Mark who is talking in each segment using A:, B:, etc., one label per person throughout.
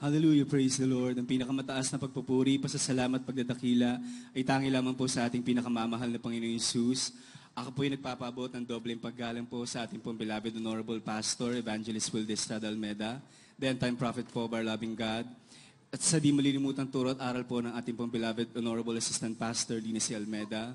A: Hallelujah, praise the Lord. Ang pinakamataas na pagpupuri, pasasalamat, pagdadakila ay tangi lamang po sa ating pinakamamahal na Panginoon Jesus. Ako po yung nagpapabot ng dobleng paggalang po sa ating pong beloved Honorable Pastor, Evangelist Will Destrada Almeda, the end-time prophet po of our loving God. At sa di malilimutang turo at aral po ng ating pong beloved Honorable Assistant Pastor, Lina C. Almeda.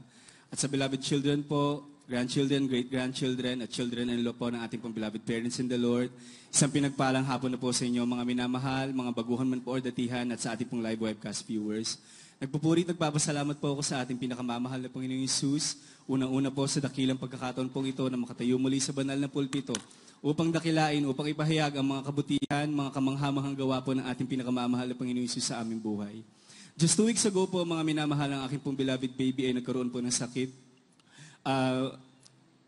A: At sa beloved children po, grandchildren, great-grandchildren, at children in law po ng ating pang parents in the Lord. Isang pinagpalang hapon na po sa inyo, mga minamahal, mga baguhan man po or datihan, at sa ating pong live webcast viewers. Nagpupuri at nagpapasalamat po ako sa ating pinakamamahal na Panginoong Isus. Unang-una po sa dakilang pagkakataon pong ito na makatayo muli sa banal na pulpito upang dakilain, upang ipahayag ang mga kabutihan, mga kamanghamahang gawa po ng ating pinakamamahal na Panginoong Isus sa aming buhay. Just two weeks ago po, mga minamahal, ang aking pong beloved baby ay nagkaroon po ng sakit Uh,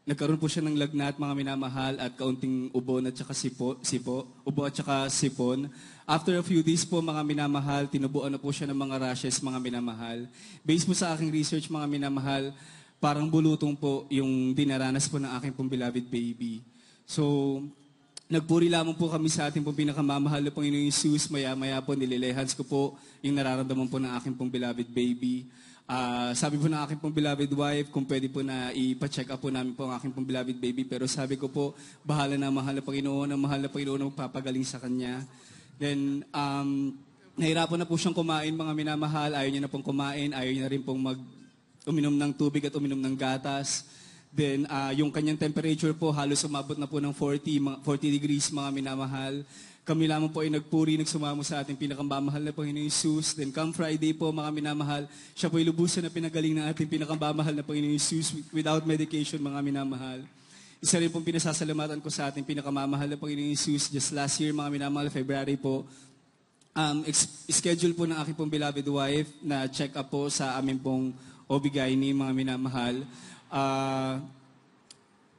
A: nagkaroon po siya ng lagnat, mga minamahal, at kaunting ubo at saka sipo, sipo, ubo at saka sipon. After a few days po, mga minamahal, tinubuan na po siya ng mga rashes, mga minamahal. Based po sa aking research, mga minamahal, parang bulutong po yung dinaranas po ng aking pong beloved baby. So, nagpuri lamang po kami sa ating pong pinakamamahal na Panginoong Isus. Maya-maya po, nililehans ko po yung nararamdaman po ng aking pong beloved baby. Uh, sabi po ng aking pong beloved wife, kung pwede po na ipa-check up po namin po ang aking pong beloved baby. Pero sabi ko po, bahala na mahal na Panginoon, ang mahal na Panginoon ang magpapagaling sa kanya. Then, um, nahirapan na po siyang kumain mga minamahal. Ayaw niya na pong kumain. Ayaw niya na rin pong mag uminom ng tubig at uminom ng gatas. Then, uh, yung kanyang temperature po halos umabot na po ng 40, 40 degrees mga minamahal. Kami lamang po ay nagpuri, nagsumamo sa ating pinakamamahal na Panginoong Jesus. Then come Friday po, mga minamahal, siya po ay lubusan na pinagaling ng ating pinakamamahal na Panginoong Jesus without medication, mga minamahal. Isa rin pong pinasasalamatan ko sa ating pinakamamahal na Panginoong Jesus. Just last year, mga minamahal, February po, um, schedule po ng aking pong beloved wife na check-up po sa amin pong OB-GYN, mga minamahal. Uh,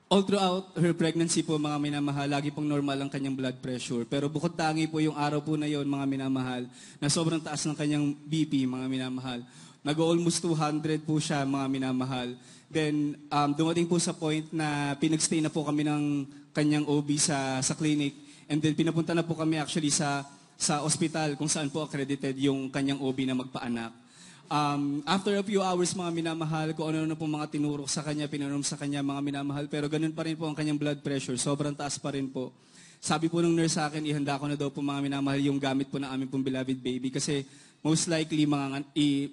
A: All throughout her pregnancy po, mga minamahal, lagi pong normal ang kanyang blood pressure. Pero bukod tangi po yung araw po na yon, mga minamahal, na sobrang taas ng kanyang BP, mga minamahal. Nag-almost 200 po siya, mga minamahal. Then, um, dumating po sa point na pinagstay na po kami ng kanyang OB sa, sa clinic. And then, pinapunta na po kami actually sa, sa ospital kung saan po accredited yung kanyang OB na magpaanak. Um, after a few hours, mga minamahal, ko ano na po mga tinuro sa kanya, pinanom sa kanya, mga minamahal. Pero ganun pa rin po ang kanyang blood pressure. Sobrang taas pa rin po. Sabi po ng nurse sa akin, ihanda ko na daw po mga minamahal yung gamit po na aming pong beloved baby. Kasi most likely, mga i-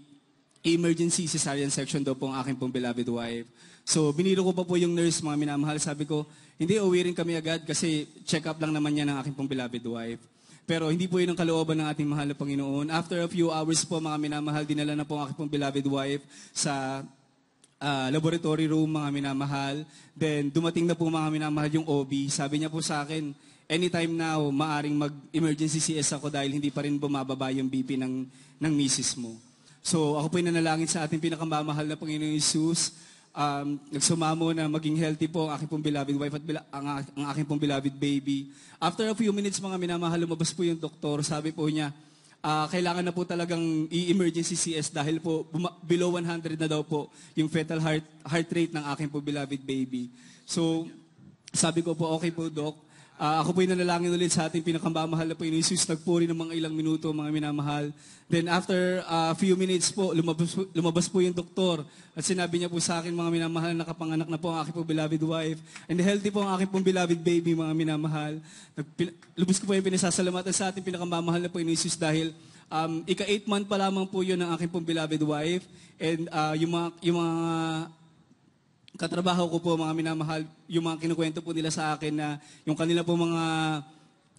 A: emergency cesarean section daw po ang aking pong beloved wife. So, biniro ko pa po yung nurse, mga minamahal. Sabi ko, hindi, uwi rin kami agad kasi check-up lang naman niya ng aking pong beloved wife. Pero hindi po yun ang kalooban ng ating mahal na Panginoon. After a few hours po, mga minamahal, dinala na po ang aking pong beloved wife sa uh, laboratory room, mga minamahal. Then, dumating na po mga minamahal yung OB. Sabi niya po sa akin, anytime now, maaring mag-emergency CS ako dahil hindi pa rin bumababa yung BP ng, ng misis mo. So, ako po yung nanalangin sa ating pinakamamahal na Panginoon Isus um, nagsumamo na maging healthy po ang aking pong beloved wife at bila- ang, ang aking pong beloved baby. After a few minutes mga minamahal, lumabas po yung doktor. Sabi po niya, uh, kailangan na po talagang i-emergency CS dahil po buma- below 100 na daw po yung fetal heart, heart rate ng aking pong beloved baby. So, sabi ko po, okay po, Doc. Uh, ako po yung nanalangin ulit sa ating pinakamamahal na po yung Jesus. Nagpuri ng mga ilang minuto, mga minamahal. Then after a uh, few minutes po, lumabas, lumabas po yung doktor. At sinabi niya po sa akin, mga minamahal, nakapanganak na po ang aking po beloved wife. And healthy po ang aking po beloved baby, mga minamahal. Nagpil- lubos ko po yung pinasasalamatan sa ating pinakamamahal na po yung Jesus dahil um, ika-8 month pa lamang po yun ang aking po beloved wife. And uh, yung mga, yung mga katrabaho ko po, mga minamahal, yung mga kinukwento po nila sa akin na yung kanila po mga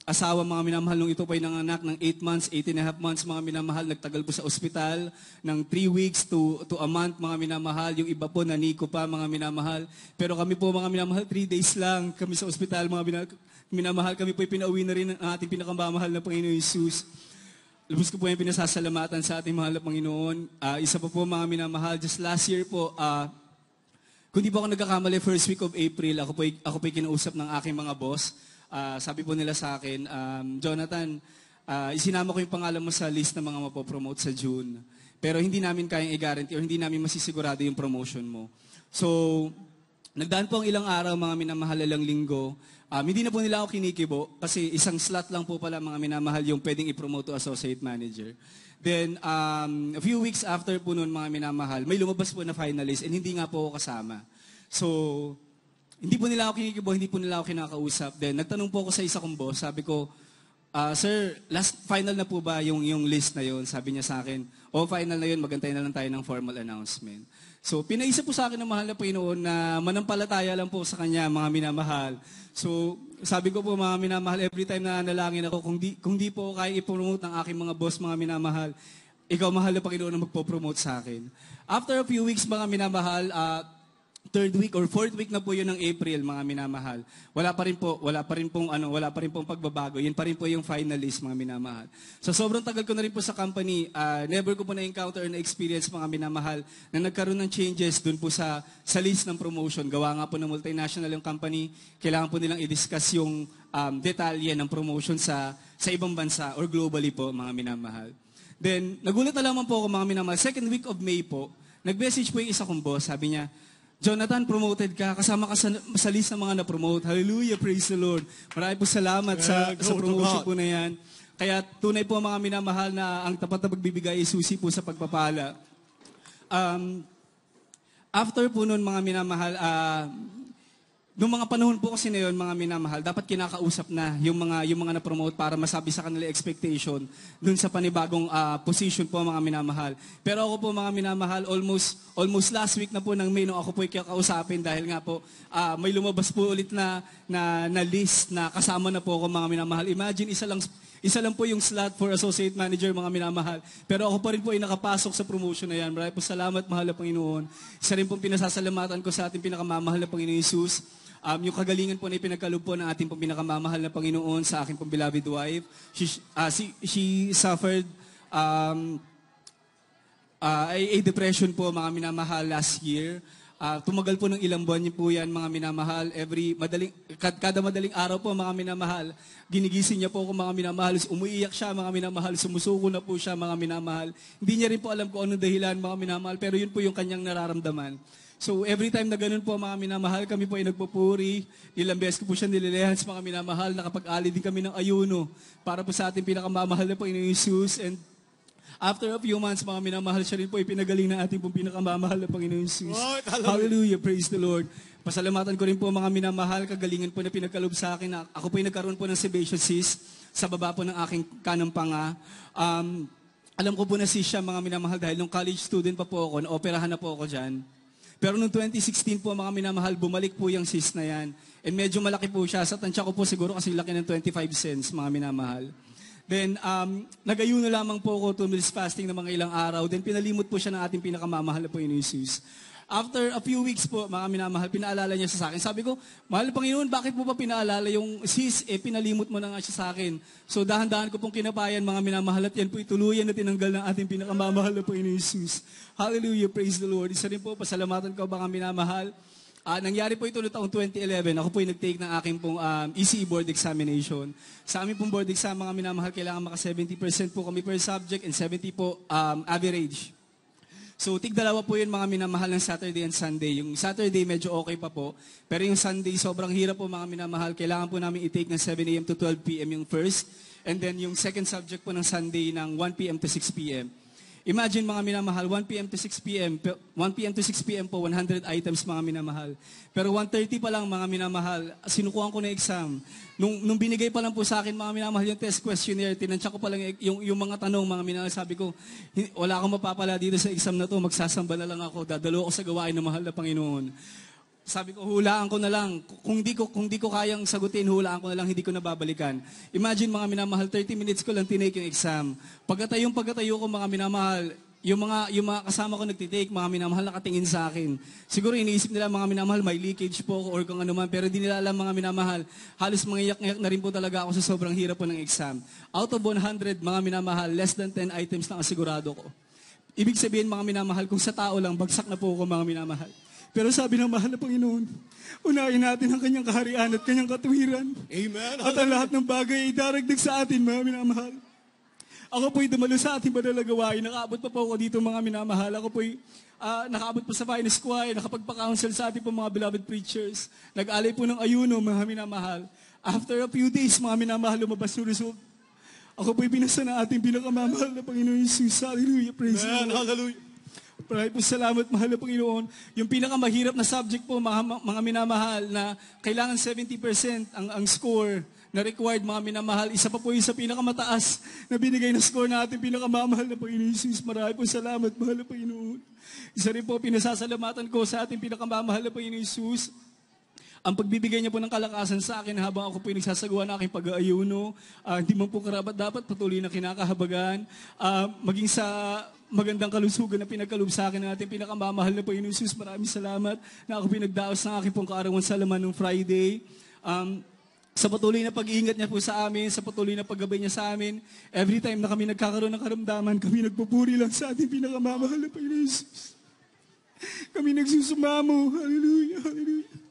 A: asawa, mga minamahal, nung ito po ay nanganak ng 8 months, 8 and a half months, mga minamahal, nagtagal po sa ospital ng 3 weeks to, to a month, mga minamahal. Yung iba po, naniko pa, mga minamahal. Pero kami po, mga minamahal, 3 days lang kami sa ospital, mga minamahal. kami po ay pinauwi na rin ng ating pinakamamahal na Panginoon Yesus. Lubos ko po yung pinasasalamatan sa ating mahal na Panginoon. Uh, isa pa po, mga minamahal, just last year po, uh, kung di ba ako nagkakamali, first week of April, ako po, ako po kinausap ng aking mga boss. Uh, sabi po nila sa akin, um, Jonathan, uh, isinama ko yung pangalan mo sa list ng mga mapopromote sa June. Pero hindi namin kayang i-guarantee or hindi namin masisigurado yung promotion mo. So, nagdaan po ang ilang araw, mga minamahalalang linggo. Um, hindi na po nila ako kinikibo kasi isang slot lang po pala mga minamahal yung pwedeng i-promote to associate manager. Then, um, a few weeks after po noon mga minamahal, may lumabas po na finalist and hindi nga po ako kasama. So, hindi po nila ako kinikibo, hindi po nila ako kinakausap. Then, nagtanong po ako sa isa kong boss, sabi ko, Uh, sir, last final na po ba yung, yung list na yon? Sabi niya sa akin, oh, final na yon, magantay na lang tayo ng formal announcement. So, pinaisip po sa akin ng mahal na Panginoon na manampalataya lang po sa Kanya, mga minamahal. So, sabi ko po mga minamahal, every time na nalangin ako, kung di, kung di po kaya ipromote ng aking mga boss, mga minamahal, ikaw mahal na Panginoon na magpo-promote sa akin. After a few weeks, mga minamahal, uh, third week or fourth week na po yun ng April, mga minamahal. Wala pa rin po, wala pa rin pong ano, wala pa rin pong pagbabago. Yun pa rin po yung finalist, mga minamahal. So sobrang tagal ko na rin po sa company, uh, never ko po na-encounter or na-experience, mga minamahal, na nagkaroon ng changes dun po sa, sa list ng promotion. Gawa nga po ng multinational yung company, kailangan po nilang i-discuss yung um, detalye ng promotion sa, sa ibang bansa or globally po, mga minamahal. Then, nagulat na lamang po ako, mga minamahal. Second week of May po, nag-message po yung isa kong boss, sabi niya, Jonathan, promoted ka. Kasama ka sa, sa list ng mga na-promote. Hallelujah, praise the Lord. Marami po salamat sa, yeah, sa promotion po na yan. Kaya tunay po mga minamahal na ang tapat na pagbibigay ay susi po sa pagpapala. Um, after po noon mga minamahal, uh, Noong mga panahon po kasi na yun, mga minamahal, dapat kinakausap na yung mga, yung mga na-promote para masabi sa kanila expectation dun sa panibagong uh, position po, mga minamahal. Pero ako po, mga minamahal, almost, almost last week na po ng May, no, ako po kakausapin dahil nga po, uh, may lumabas po ulit na, na, na list na kasama na po ako, mga minamahal. Imagine, isa lang, isa lang po yung slot for associate manager, mga minamahal. Pero ako pa rin po ay nakapasok sa promotion na yan. Maraming po salamat, mahal na Panginoon. Isa rin pong pinasasalamatan ko sa ating pinakamamahal na Panginoon Jesus Um, yung kagalingan po na ipinagkalob po ng ating pinakamamahal na Panginoon sa aking pambilabid wife. She, uh, ah, she, she suffered um, uh, a, depression po mga minamahal last year. Uh, tumagal po ng ilang buwan niyo po yan, mga minamahal. Every madaling, kada madaling araw po, mga minamahal, ginigising niya po ako, mga minamahal. Umuiyak siya, mga minamahal. Sumusuko na po siya, mga minamahal. Hindi niya rin po alam kung anong dahilan, mga minamahal. Pero yun po yung kanyang nararamdaman. So every time na ganun po mga minamahal, kami po ay nagpupuri. Ilang beses ko po siya nililehans mga minamahal. Nakapag-ali din kami ng ayuno para po sa ating pinakamamahal na po Inuisus. And After a few months, mga minamahal siya rin po, ipinagaling na ating pinakamamahal na Panginoon Jesus. hallelujah. hallelujah, praise the Lord. Pasalamatan ko rin po mga minamahal, kagalingan po na pinagkalob sa akin. Na ako po ay nagkaroon po ng sebaceous sa baba po ng aking kanang panga. Um, alam ko po na si siya, mga minamahal, dahil nung college student pa po ako, na operahan na po ako dyan. Pero noong 2016 po mga minamahal, bumalik po yung sis na yan. And medyo malaki po siya. Sa tansya ko po siguro kasi laki ng 25 cents mga minamahal. Then, um, nagayuno lamang po ako to meals fasting ng mga ilang araw. Then, pinalimot po siya ng ating pinakamamahal na po yung Jesus. After a few weeks po, mga minamahal, pinaalala niya sa akin. Sabi ko, mahal Panginoon, bakit mo ba pinaalala yung sis? Eh, pinalimot mo na nga siya sa akin. So, dahan-dahan ko pong kinabayan, mga minamahal, at yan po ituluyan na tinanggal ng ating pinakamamahal na Panginoon Jesus. Hallelujah, praise the Lord. Isa rin po, pasalamatan ko, mga minamahal. Uh, nangyari po ito noong taong 2011. Ako po yung nag-take ng aking pong um, ECE e board examination. Sa aming pong board exam, mga minamahal, kailangan maka 70% po kami per subject and 70 po um, average. So, tig dalawa po yun mga minamahal ng Saturday and Sunday. Yung Saturday medyo okay pa po, pero yung Sunday sobrang hirap po mga minamahal. Kailangan po namin i-take ng 7 a.m. to 12 p.m. yung first, and then yung second subject po ng Sunday ng 1 p.m. to 6 p.m. Imagine mga minamahal, 1 p.m. to 6 p.m. 1 p.m. to 6 p.m. po, 100 items mga minamahal. Pero 1.30 pa lang mga minamahal, sinukuhan ko na exam. Nung, nung binigay pa lang po sa akin mga minamahal yung test questionnaire, tinansya ko pa lang yung, yung mga tanong mga minamahal. Sabi ko, wala akong mapapala dito sa exam na to, magsasamba na lang ako, dadalo ako sa gawain ng mahal na Panginoon sabi ko, hulaan ko na lang. Kung di ko, kung di ko kayang sagutin, hulaan ko na lang, hindi ko nababalikan. Imagine mga minamahal, 30 minutes ko lang tinake yung exam. Pagkatayong pagkatayo ko mga minamahal, yung mga, yung mga kasama ko nagtitake, mga minamahal nakatingin sa akin. Siguro iniisip nila mga minamahal, may leakage po or kung ano man. Pero di nila alam mga minamahal, halos mangyayak-ngayak na rin po talaga ako sa sobrang hirap po ng exam. Out of 100, mga minamahal, less than 10 items lang ang sigurado ko. Ibig sabihin mga minamahal, kung sa tao lang, bagsak na po ako mga minamahal. Pero sabi ng mahal na Panginoon, unahin natin ang kanyang kaharian at kanyang katuwiran. Amen. At ang lahat ng bagay ay daragdag sa atin, mga minamahal. Ako po'y dumalo sa ating badalagawain. Nakaabot pa po ako dito, mga minamahal. Ako po'y uh, nakaabot po sa Finest Choir, nakapagpa-counsel sa ating po mga beloved preachers. Nag-alay po ng ayuno, mga minamahal. After a few days, mga minamahal, lumabas yung result. Ako po'y binasa na ating pinakamamahal na Panginoon Jesus. Hallelujah. Praise Man, Hallelujah. Maraming po salamat, mahal na Panginoon. Yung pinakamahirap na subject po, mga, mga minamahal, na kailangan 70% ang, ang score na required, mga minamahal. Isa pa po yung sa pinakamataas na binigay na score natin, pinakamamahal na Panginoon Jesus. Maraming po salamat, mahal na Panginoon. Isa rin po, pinasasalamatan ko sa ating pinakamamahal na Panginoon Jesus ang pagbibigay niya po ng kalakasan sa akin habang ako po nagsasagawa ng aking pag-aayuno, uh, hindi man po karapat dapat patuloy na kinakahabagan, uh, maging sa magandang kalusugan na pinagkalob sa akin ng ating pinakamamahal na Panginoon Jesus. Maraming salamat na ako pinagdaos ng aking pong kaarawan sa laman ng Friday. Um, sa patuloy na pag-iingat niya po sa amin, sa patuloy na paggabay niya sa amin, every time na kami nagkakaroon ng karamdaman, kami nagpupuri lang sa ating pinakamamahal na Panginoon Jesus. Kami nagsusumamo. Hallelujah, hallelujah.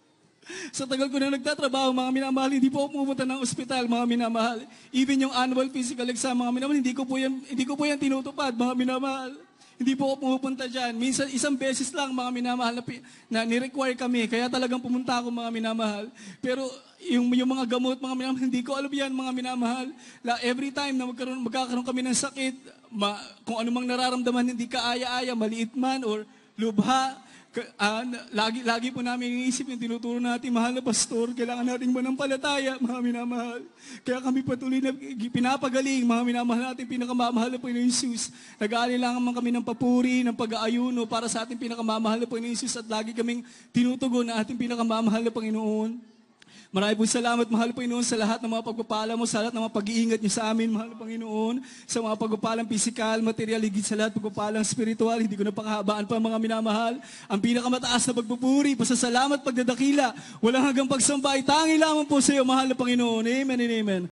A: Sa tagal ko na nagtatrabaho, mga minamahal, hindi po ako pumunta ng ospital, mga minamahal. Even yung annual physical exam, mga minamahal, hindi ko po yan, hindi ko po yan tinutupad, mga minamahal. Hindi po ako pumupunta dyan. Minsan, isang beses lang, mga minamahal, na, na ni-require kami. Kaya talagang pumunta ako, mga minamahal. Pero yung, yung mga gamot, mga minamahal, hindi ko alam yan, mga minamahal. La, every time na magkaroon, magkakaroon kami ng sakit, ma, kung anumang nararamdaman, hindi kaaya-aya, maliit man, or lubha, Uh, lagi, lagi po namin iniisip yung tinuturo natin, mahal na pastor, kailangan natin ng manampalataya, mga minamahal. Kaya kami patuloy na pinapagaling, mga minamahal natin, pinakamamahal na Panginoon Isus. nag lang naman kami ng papuri, ng pag-aayuno para sa ating pinakamamahal na Panginoon Isus at lagi kaming tinutugon na ating pinakamamahal na Panginoon. Maraming pong salamat, mahal po Panginoon, sa lahat ng mga pagpapala mo, sa lahat ng mga pag-iingat niyo sa amin, mahal Panginoon, sa mga pagpapalang pisikal, material, higit sa lahat, pagpapalang spiritual, hindi ko na panghabaan pa mga minamahal. Ang pinakamataas na pagpupuri, pasasalamat, pagdadakila, walang hanggang pagsamba, tangi lamang po sa iyo, mahal na Panginoon. Amen and amen.